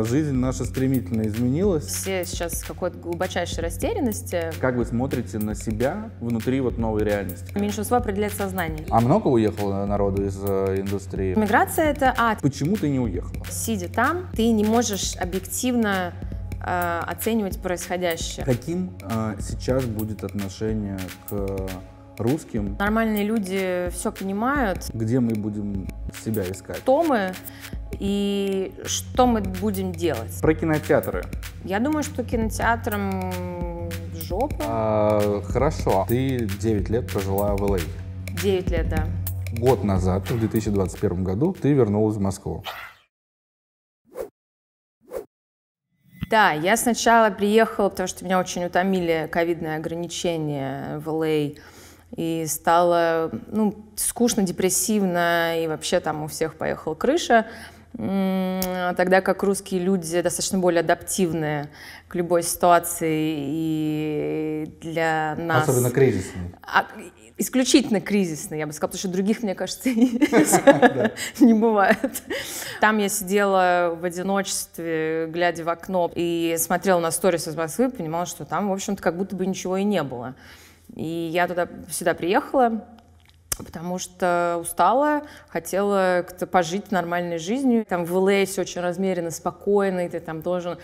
Жизнь наша стремительно изменилась. Все сейчас в какой-то глубочайшей растерянности. Как вы смотрите на себя внутри вот новой реальности? Меньшинство определяет сознание. А много уехало народу из э, индустрии? Миграция — это ад. Почему ты не уехала? Сидя там, ты не можешь объективно э, оценивать происходящее. Каким э, сейчас будет отношение к русским. Нормальные люди все понимают. Где мы будем себя искать? Кто мы и что мы будем делать? Про кинотеатры. Я думаю, что кинотеатрам жопа. А, хорошо. Ты 9 лет прожила в ЛА. 9 лет, да. Год назад, в 2021 году, ты вернулась в Москву. Да, я сначала приехала, потому что меня очень утомили ковидные ограничения в ЛА и стало ну, скучно, депрессивно, и вообще там у всех поехала крыша. Тогда как русские люди достаточно более адаптивные к любой ситуации и для нас... Особенно кризисные. А, исключительно кризисные. я бы сказала, потому что других, мне кажется, не бывает. Там я сидела в одиночестве, глядя в окно, и смотрела на сторис из Москвы, понимала, что там, в общем-то, как будто бы ничего и не было. И я туда сюда приехала, потому что устала, хотела как-то пожить нормальной жизнью. Там в а все очень размеренно, спокойно, и ты там должен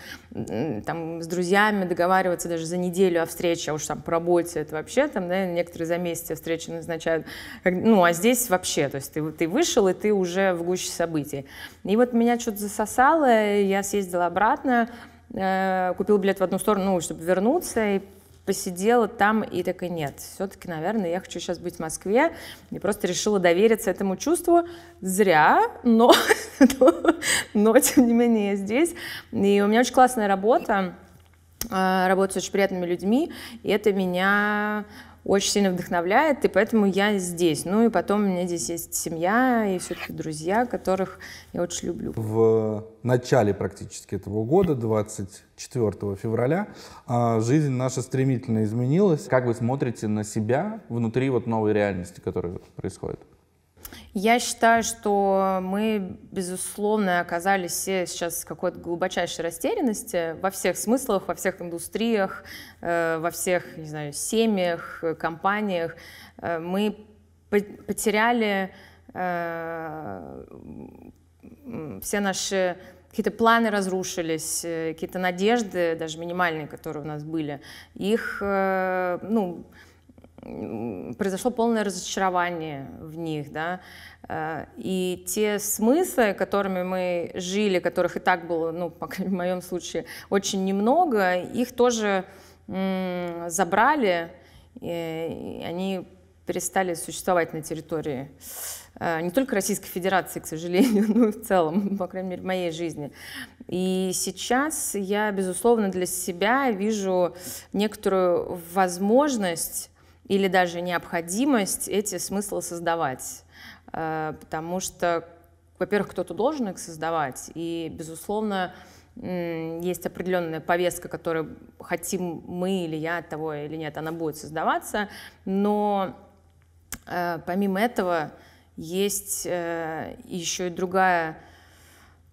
там, с друзьями договариваться даже за неделю о встрече, а уж там по работе это вообще там, да, некоторые за месяц встречи назначают. Ну, а здесь вообще, то есть ты, ты вышел, и ты уже в гуще событий. И вот меня что-то засосало, я съездила обратно, э, купил билет в одну сторону, ну, чтобы вернуться, и посидела там и такая, нет, все-таки, наверное, я хочу сейчас быть в Москве. И просто решила довериться этому чувству. Зря, но, но тем не менее я здесь. И у меня очень классная работа. А, Работаю с очень приятными людьми. И это меня очень сильно вдохновляет, и поэтому я здесь. Ну и потом у меня здесь есть семья и все-таки друзья, которых я очень люблю. В начале практически этого года, 24 февраля, а, жизнь наша стремительно изменилась. Как вы смотрите на себя внутри вот новой реальности, которая происходит? Я считаю, что мы, безусловно, оказались все сейчас в какой-то глубочайшей растерянности во всех смыслах, во всех индустриях, э, во всех, не знаю, семьях, э, компаниях. Э, мы потеряли все наши какие-то планы разрушились, какие-то надежды, даже минимальные, которые у нас были. Их, ну, произошло полное разочарование в них, да, э, и те смыслы, которыми мы жили, которых и так было, ну, по крайней мере, в моем случае, очень немного, их тоже забрали, и они перестали существовать на территории э, не только Российской Федерации, к сожалению, но и в целом, по крайней мере, в моей жизни. И сейчас я, безусловно, для себя вижу некоторую возможность или даже необходимость эти смыслы создавать. Э, потому что, во-первых, кто-то должен их создавать, и, безусловно, есть определенная повестка, которую хотим мы или я от того или нет, она будет создаваться, но э, помимо этого есть э, еще и другая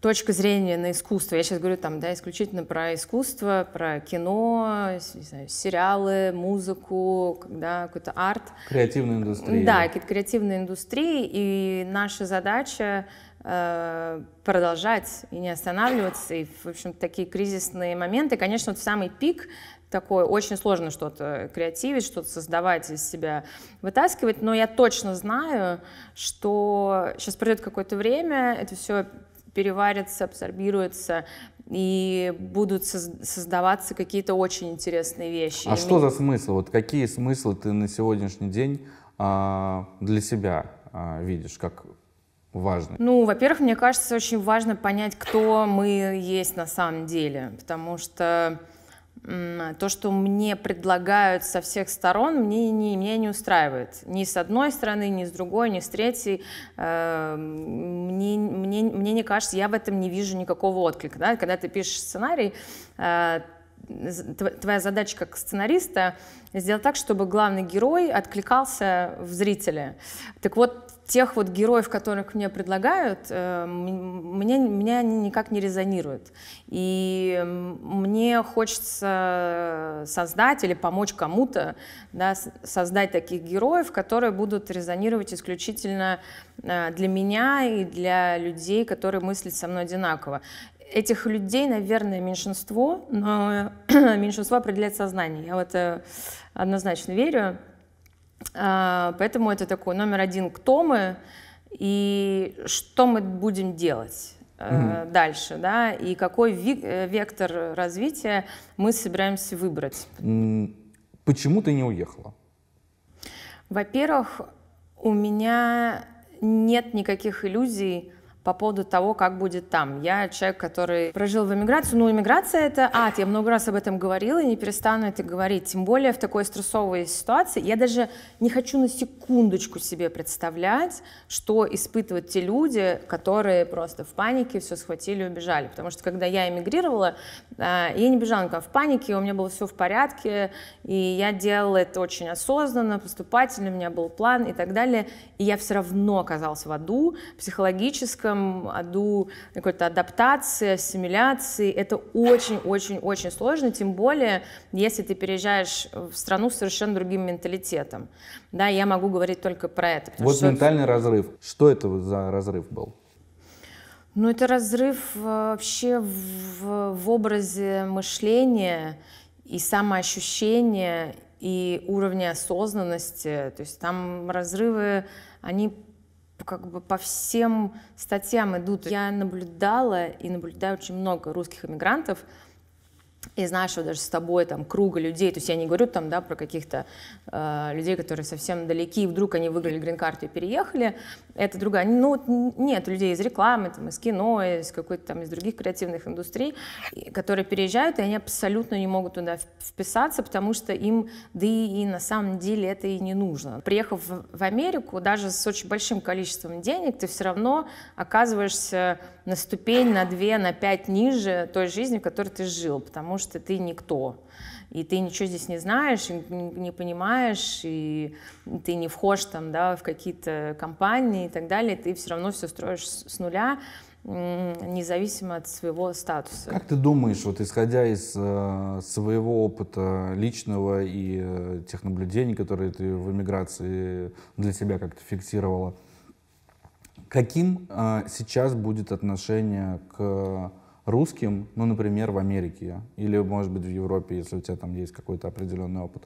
точка зрения на искусство, я сейчас говорю там, да, исключительно про искусство, про кино, не знаю, сериалы, музыку, да, какой-то арт. Креативная индустрия. Да, какие-то креативные индустрии, и наша задача э, продолжать и не останавливаться, и, в общем, такие кризисные моменты, конечно, вот самый пик такой очень сложно что-то креативить, что-то создавать из себя, вытаскивать, но я точно знаю, что сейчас пройдет какое-то время, это все переварятся, абсорбируются и будут создаваться какие-то очень интересные вещи. А и что за смысл? Вот какие смыслы ты на сегодняшний день э, для себя э, видишь, как важно? Ну, во-первых, мне кажется, очень важно понять, кто мы есть на самом деле, потому что то, что мне предлагают со всех сторон, мне не, мне не устраивает. Ни с одной стороны, ни с другой, ни с третьей. Эм, мне, мне, мне не кажется, я в этом не вижу никакого отклика. Да? Когда ты пишешь сценарий, э, твоя задача как сценариста сделать так, чтобы главный герой откликался в зрителя. Так вот, тех вот героев, которых мне предлагают, э, мне, меня они никак не резонируют. И мне хочется создать или помочь кому-то да, создать таких героев, которые будут резонировать исключительно э, для меня и для людей, которые мыслят со мной одинаково этих людей, наверное, меньшинство, но меньшинство определяет сознание. Я в это однозначно верю. А, поэтому это такой номер один, кто мы и что мы будем делать mm дальше, да, и какой э, вектор развития мы собираемся выбрать. Почему ты не уехала? Во-первых, у меня нет никаких иллюзий по поводу того, как будет там. Я человек, который прожил в эмиграции. Ну, эмиграция — это ад. Я много раз об этом говорила и не перестану это говорить. Тем более в такой стрессовой ситуации. Я даже не хочу на секундочку себе представлять, что испытывают те люди, которые просто в панике все схватили и убежали. Потому что когда я эмигрировала, э, я не бежала никуда в панике, у меня было все в порядке, и я делала это очень осознанно, поступательно, у меня был план и так далее. И я все равно оказалась в аду психологическом, этом аду какой-то адаптации, ассимиляции. Это очень-очень-очень сложно, тем более, если ты переезжаешь в страну с совершенно другим менталитетом. Да, я могу говорить только про это. Вот что... ментальный разрыв. Что это за разрыв был? Ну, это разрыв э, вообще в, в образе мышления и самоощущения, и уровня осознанности. То есть там разрывы, они как бы по всем статьям идут. Я наблюдала и наблюдаю очень много русских иммигрантов, и знаешь, что даже с тобой там круга людей, то есть я не говорю там, да, про каких-то э, людей, которые совсем далеки, и вдруг они выиграли грин-карту и переехали, это другая, ну, нет людей из рекламы, там, из кино, из какой-то там, из других креативных индустрий, которые переезжают, и они абсолютно не могут туда вписаться, потому что им, да и, и на самом деле это и не нужно. Приехав в, в Америку, даже с очень большим количеством денег, ты все равно оказываешься на ступень, на две, на пять ниже той жизни, в которой ты жил, потому что что ты никто, и ты ничего здесь не знаешь, не понимаешь, и ты не вхож там, да, в какие-то компании и так далее, ты все равно все строишь с нуля, независимо от своего статуса. Как ты думаешь, вот исходя из э, своего опыта личного и э, тех наблюдений, которые ты в эмиграции для себя как-то фиксировала, каким э, сейчас будет отношение к русским, ну, например, в Америке или, может быть, в Европе, если у тебя там есть какой-то определенный опыт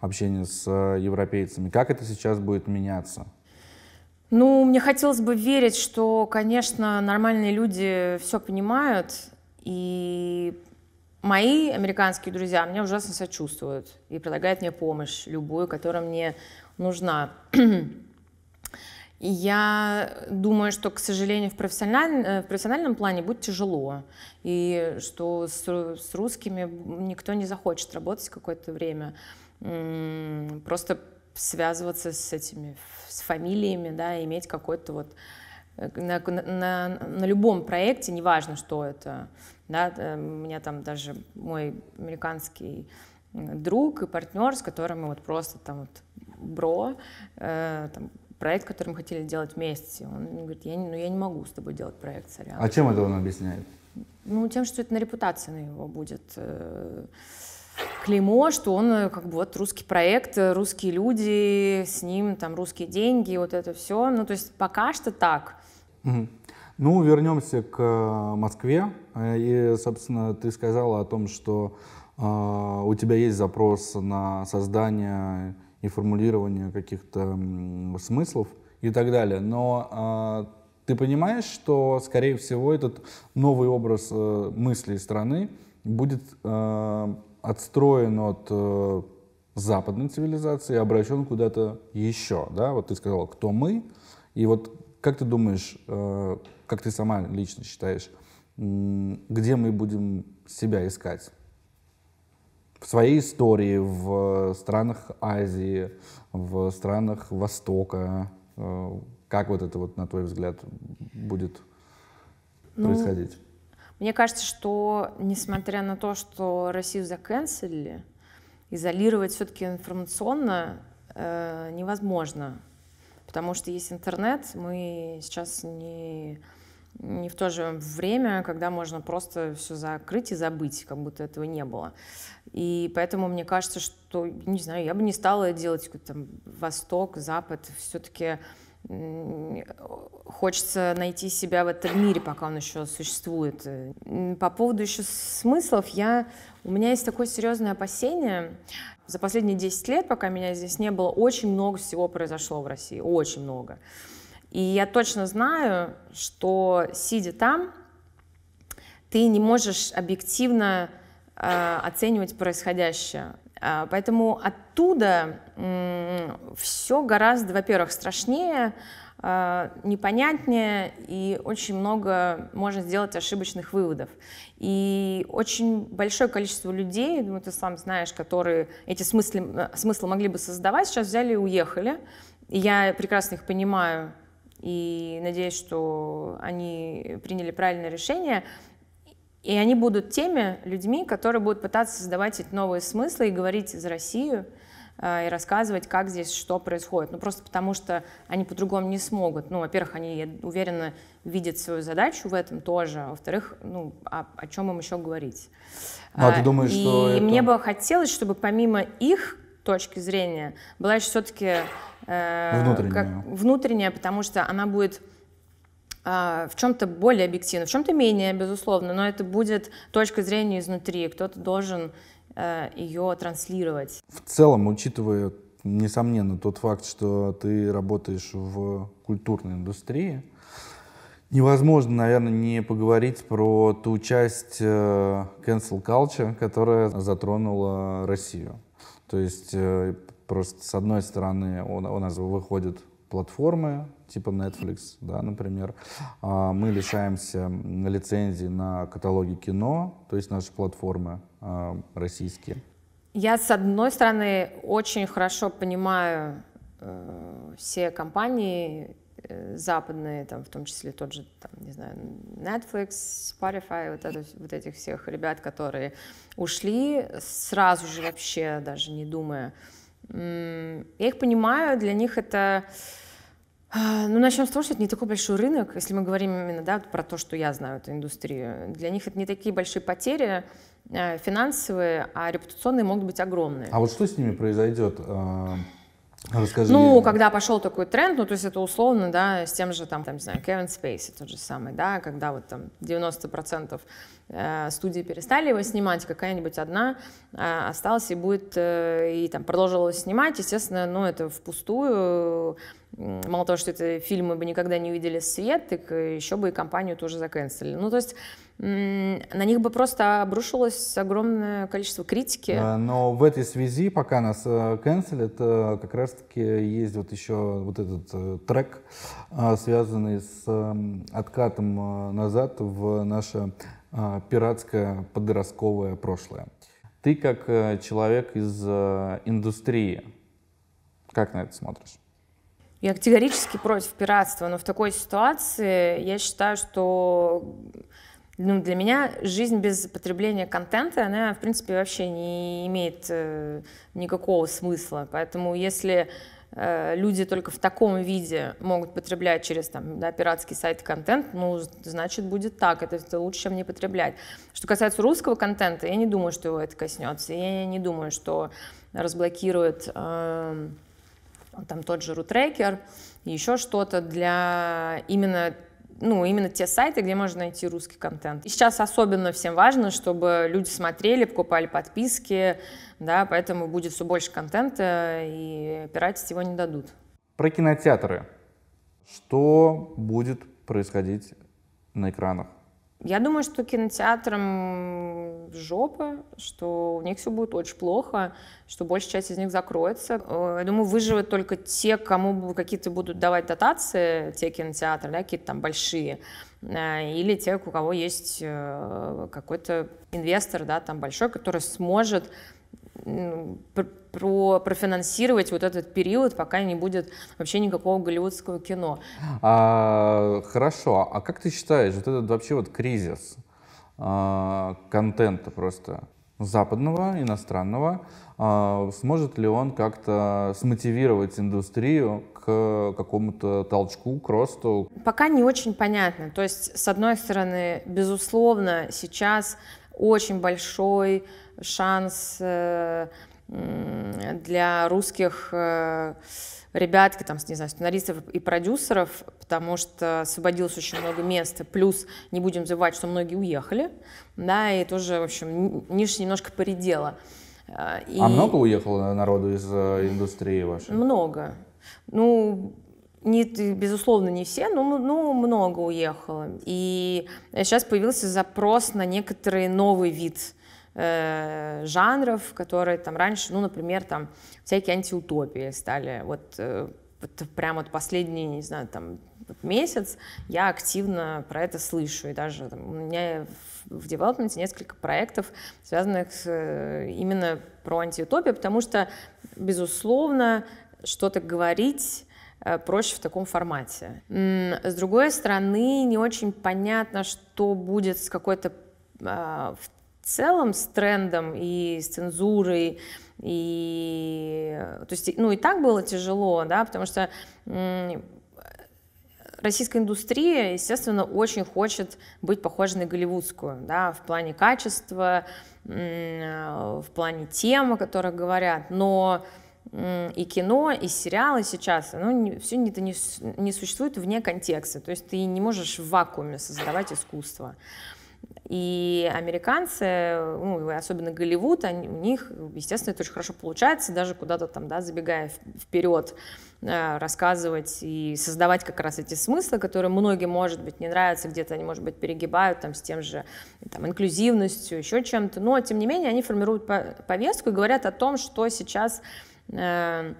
общения с э, европейцами. Как это сейчас будет меняться? Ну, мне хотелось бы верить, что, конечно, нормальные люди все понимают, и мои американские друзья мне ужасно сочувствуют и предлагают мне помощь любую, которая мне нужна. Я думаю, что, к сожалению, в, профессиональ... Э, в профессиональном плане будет тяжело, и что с, с русскими никто не захочет работать какое-то время. Просто связываться с этими, с фамилиями, да, иметь какой-то вот э, на, на, на любом проекте, неважно, что это, да, э, у меня там даже мой американский друг и партнер, с которым мы вот просто там вот бро, э, там, проект, который мы хотели делать вместе. Он говорит, я, не, ну, я не могу с тобой делать проект, сорян. А чем это он объясняет? Ну, тем, что это на репутации на его будет э, клеймо, что он э, как бы вот русский проект, э, русские люди, с ним там русские деньги, вот это все. Ну, то есть пока что так. Ну, вернемся к э, Москве. И, собственно, ты сказала о том, что э, у тебя есть запрос на создание и формулирования каких-то смыслов и так далее. Но а, ты понимаешь, что, скорее всего, этот новый образ э, мыслей страны будет э, отстроен от э, западной цивилизации и обращен куда-то еще, да? Вот ты сказал, кто мы, и вот как ты думаешь, э, как ты сама лично считаешь, где мы будем себя искать? в своей истории в э, странах Азии, в странах Востока? Э, как вот это вот, на твой взгляд, будет ну, происходить? Мне кажется, что несмотря на то, что Россию заканцелили, изолировать все-таки информационно э, невозможно. Потому что есть интернет, мы сейчас не не в то же время, когда можно просто все закрыть и забыть, как будто этого не было. И поэтому мне кажется, что, не знаю, я бы не стала делать какой там, Восток, Запад, все-таки хочется найти себя в этом мире, пока он еще существует. По поводу еще смыслов, я, у меня есть такое серьезное опасение. За последние 10 лет, пока меня здесь не было, очень много всего произошло в России, очень много. И я точно знаю, что сидя там, ты не можешь объективно э, оценивать происходящее. Э, поэтому оттуда э, все гораздо, во-первых, страшнее, э, непонятнее, и очень много можно сделать ошибочных выводов. И очень большое количество людей, ну ты сам знаешь, которые эти смыслы, э, смыслы могли бы создавать, сейчас взяли и уехали. И я прекрасно их понимаю, и надеюсь, что они приняли правильное решение. И они будут теми людьми, которые будут пытаться создавать эти новые смыслы и говорить за Россию, а, и рассказывать, как здесь что происходит. Ну, просто потому что они по-другому не смогут. Ну, во-первых, они, я уверена, видят свою задачу в этом тоже. А во-вторых, ну, а, о чем им еще говорить? А, а ты а, думаешь, и что и мне бы хотелось, чтобы помимо их точки зрения была еще все-таки Э, внутренняя. Как, внутренняя, потому что она будет а, в чем-то более объективно, в чем-то менее, безусловно, но это будет точка зрения изнутри, кто-то должен э, ее транслировать. В целом, учитывая, несомненно, тот факт, что ты работаешь в культурной индустрии, невозможно, наверное, не поговорить про ту часть э, cancel culture, которая затронула Россию. То есть э, Просто с одной стороны у нас выходят платформы типа Netflix, да, например, а, мы лишаемся лицензии на каталоги кино, то есть наши платформы а, российские. Я, с одной стороны, очень хорошо понимаю э, все компании э, западные, там, в том числе тот же, там, не знаю, Netflix, Spotify, вот, это, вот этих всех ребят, которые ушли сразу же вообще, даже не думая, я их понимаю, для них это... А, ну, начнем с того, что это не такой большой рынок, если мы говорим именно да, про то, что я знаю эту индустрию. Для них это не такие большие потери а, финансовые, а репутационные могут быть огромные. А вот что с ними произойдет? А, расскажи. Ну, когда пошел такой тренд, ну, то есть это условно, да, с тем же, там, там не знаю, Кевин Спейси тот же самый, да, когда вот там 90% Э, студии перестали его снимать, какая-нибудь одна э, осталась и будет, э, и там продолжила снимать, естественно, ну, это впустую, мало того, что это фильмы бы никогда не увидели свет, так еще бы и компанию тоже заканцелили. Ну, то есть на них бы просто обрушилось огромное количество критики. но в этой связи, пока нас канцелят, как раз-таки есть вот еще вот этот трек, связанный с откатом назад в наше а, пиратское подростковое прошлое. Ты как э, человек из э, индустрии, как на это смотришь? Я категорически против пиратства, но в такой ситуации я считаю, что ну, для меня жизнь без потребления контента, она, в принципе, вообще не имеет э, никакого смысла. Поэтому если Э, люди только в таком виде могут потреблять через там, да, пиратский сайт контент, ну, значит, будет так, это, это лучше, чем не потреблять. Что касается русского контента, я не думаю, что его это коснется, я не думаю, что разблокирует э, там тот же рутрекер, еще что-то для именно ну, именно те сайты, где можно найти русский контент. И сейчас особенно всем важно, чтобы люди смотрели, покупали подписки, да, поэтому будет все больше контента, и пиратить его не дадут. Про кинотеатры. Что будет происходить на экранах? Я думаю, что кинотеатрам жопы, что у них все будет очень плохо, что большая часть из них закроется. Э, я думаю, выживут только те, кому какие-то будут давать дотации, те кинотеатры, да, какие-то там большие, э, или те, у кого есть э, какой-то инвестор, да, там большой, который сможет про профинансировать вот этот период, пока не будет вообще никакого голливудского кино. А, хорошо. А как ты считаешь, вот этот вообще вот кризис, а, контента просто западного, иностранного, а, сможет ли он как-то смотивировать индустрию к какому-то толчку, к росту? Пока не очень понятно. То есть, с одной стороны, безусловно, сейчас очень большой шанс э, для русских э, ребят, там, не знаю, сценаристов и продюсеров, потому что освободилось очень много места, плюс не будем забывать, что многие уехали, да, и тоже, в общем, ниша немножко поредела. Э, а и... А много уехало народу из э, индустрии вашей? Много. Ну, не, безусловно, не все, но ну, много уехало. И сейчас появился запрос на некоторый новый вид Э, жанров, которые там раньше, ну, например, там всякие антиутопии стали. Вот, э, вот прям вот последний, не знаю, там вот месяц я активно про это слышу. И даже там, у меня в девелопменте несколько проектов, связанных с, э, именно про антиутопию, потому что, безусловно, что-то говорить э, проще в таком формате. С другой стороны, не очень понятно, что будет с какой-то э, целом с трендом и с цензурой, и, то есть, ну и так было тяжело, да, потому что российская индустрия, естественно, очень хочет быть похожей на голливудскую, да, в плане качества, в плане темы, о которых говорят, но и кино, и сериалы сейчас, оно не, все это не, не существует вне контекста, то есть ты не можешь в вакууме создавать искусство. И американцы, ну, особенно Голливуд, они, у них, естественно, это очень хорошо получается, даже куда-то там, да, забегая вперед, э, рассказывать и создавать как раз эти смыслы, которые многим, может быть, не нравятся, где-то они, может быть, перегибают там с тем же там, инклюзивностью, еще чем-то. Но, тем не менее, они формируют повестку и говорят о том, что сейчас э,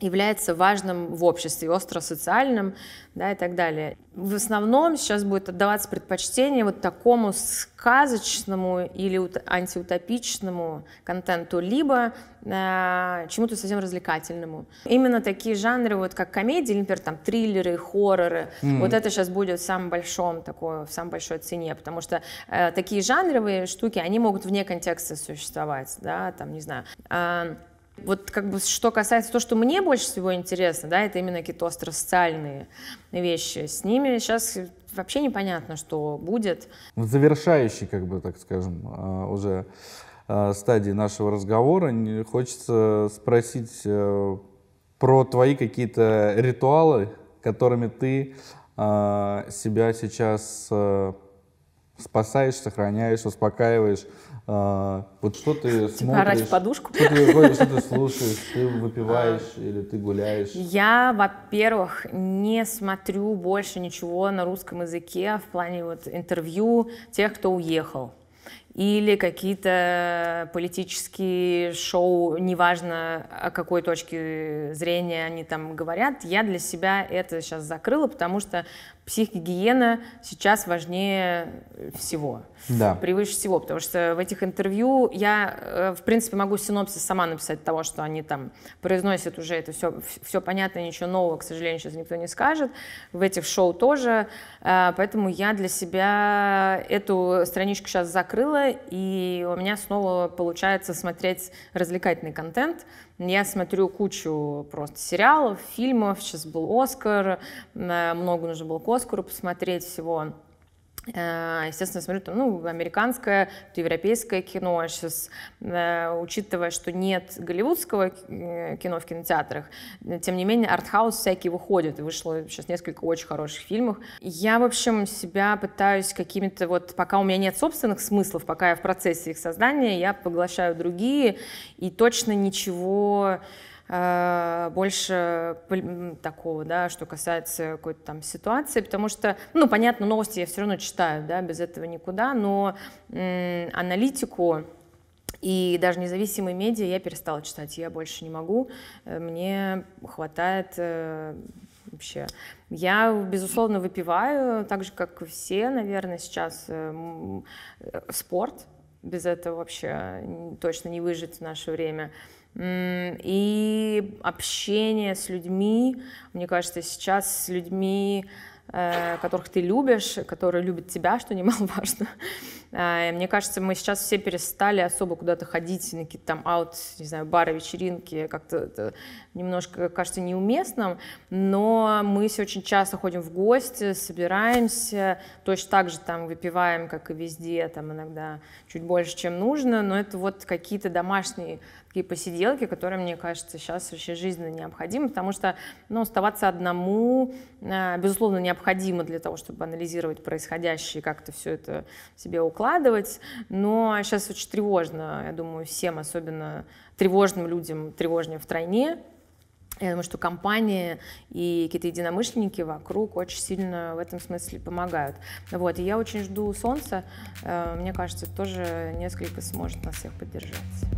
является важным в обществе, остро социальным, да, и так далее. В основном сейчас будет отдаваться предпочтение вот такому сказочному или антиутопичному контенту, либо э, чему-то совсем развлекательному. Именно такие жанры, вот как комедии, например, там триллеры, хорроры, mm вот это сейчас будет в самом большом такой, в самой большой цене, потому что э, такие жанровые штуки, они могут вне контекста существовать, да, там, не знаю. Э, вот как бы что касается того, что мне больше всего интересно, да, это именно какие-то остро вещи. С ними сейчас вообще непонятно, что будет. Ну, завершающий, как бы, так скажем, а, уже а, стадии нашего разговора хочется спросить э, про твои какие-то ритуалы, которыми ты а, себя сейчас э, спасаешь, сохраняешь, успокаиваешь а, вот что ты типа смотришь? подушку? Что ты, что ты слушаешь? Ты выпиваешь а. или ты гуляешь? Я, во-первых, не смотрю больше ничего на русском языке в плане вот интервью тех, кто уехал или какие-то политические шоу, неважно о какой точке зрения они там говорят, я для себя это сейчас закрыла, потому что психогигиена сейчас важнее всего. Да. Превыше всего, потому что в этих интервью я, э, в принципе, могу синопсис сама написать того, что они там произносят уже это все, все понятно, ничего нового, к сожалению, сейчас никто не скажет. В этих шоу тоже. Э, поэтому я для себя эту страничку сейчас закрыла, и у меня снова получается смотреть развлекательный контент, я смотрю кучу просто сериалов, фильмов. Сейчас был Оскар, э, много нужно было к Оскару посмотреть всего. Э, естественно, смотрю там, ну, американское, европейское кино. сейчас, э, учитывая, что нет голливудского э, кино в кинотеатрах, тем не менее, артхаус всякий выходит. вышло сейчас несколько очень хороших фильмов. Я, в общем, себя пытаюсь какими-то вот, пока у меня нет собственных смыслов, пока я в процессе их создания, я поглощаю другие и точно ничего Э, больше такого, да, что касается какой-то там ситуации, потому что, ну, понятно, новости я все равно читаю, да, без этого никуда, но аналитику и даже независимые медиа я перестала читать, я больше не могу, э, мне хватает э, вообще. Я, безусловно, выпиваю, так же, как все, наверное, сейчас спорт, без этого вообще точно не выжить в наше время. И общение с людьми, мне кажется, сейчас с людьми, э, которых ты любишь, которые любят тебя, что немаловажно. А, мне кажется, мы сейчас все перестали особо куда-то ходить на какие-то там аут, не знаю, бары, вечеринки, как-то это немножко кажется неуместным, но мы все очень часто ходим в гости, собираемся, точно так же там выпиваем, как и везде, там иногда чуть больше, чем нужно, но это вот какие-то домашние такие посиделки, которые, мне кажется, сейчас вообще жизненно необходимы, потому что ну, оставаться одному, э, безусловно, необходимо для того, чтобы анализировать происходящее, как-то все это себе укладывать, но сейчас очень тревожно, я думаю, всем, особенно тревожным людям, тревожнее в тройне, я думаю, что компании и какие-то единомышленники вокруг очень сильно в этом смысле помогают. Вот, и я очень жду солнца. Э, мне кажется, тоже несколько сможет нас всех поддержать.